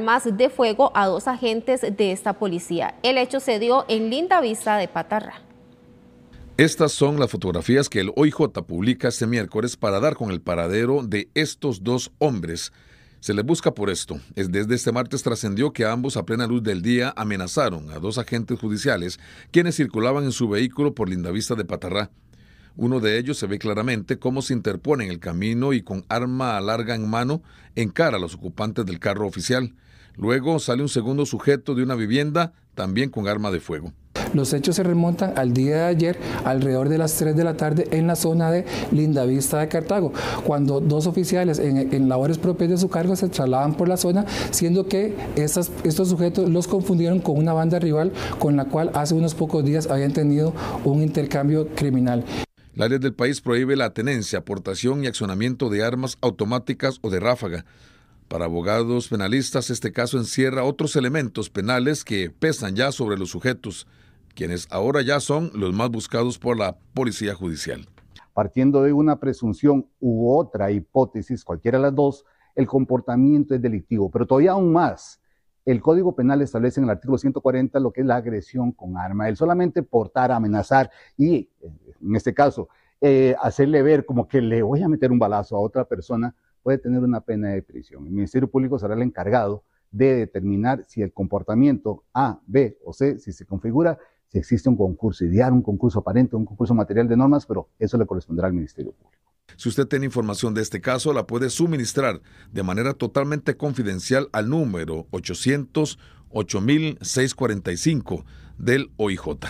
más de fuego a dos agentes de esta policía. El hecho se dio en Linda Vista de Patarra. Estas son las fotografías que el OIJ publica este miércoles para dar con el paradero de estos dos hombres. Se les busca por esto. Es Desde este martes trascendió que ambos a plena luz del día amenazaron a dos agentes judiciales quienes circulaban en su vehículo por Linda Vista de Patarrá. Uno de ellos se ve claramente cómo se interpone en el camino y con arma larga en mano encara a los ocupantes del carro oficial. Luego sale un segundo sujeto de una vivienda, también con arma de fuego. Los hechos se remontan al día de ayer, alrededor de las 3 de la tarde, en la zona de Lindavista de Cartago, cuando dos oficiales en, labores propias de su cargo se trasladaban por la zona, siendo que estos sujetos los confundieron con una banda rival con la cual hace unos pocos días habían tenido un intercambio criminal. La ley del país prohíbe la tenencia, aportación y accionamiento de armas automáticas o de ráfaga. Para abogados penalistas, este caso encierra otros elementos penales que pesan ya sobre los sujetos, quienes ahora ya son los más buscados por la Policía Judicial. Partiendo de una presunción u otra hipótesis, cualquiera de las dos, el comportamiento es delictivo, pero todavía aún más. El Código Penal establece en el artículo 140 lo que es la agresión con arma. El solamente portar, amenazar y, eh, en este caso, eh, hacerle ver como que le voy a meter un balazo a otra persona, puede tener una pena de prisión. El Ministerio Público será el encargado de determinar si el comportamiento A, B o C, si se configura, si existe un concurso ideal, un concurso aparente, un concurso material de normas, pero eso le corresponderá al Ministerio Público. Si usted tiene información de este caso, la puede suministrar de manera totalmente confidencial al número 800 8645 del OIJ.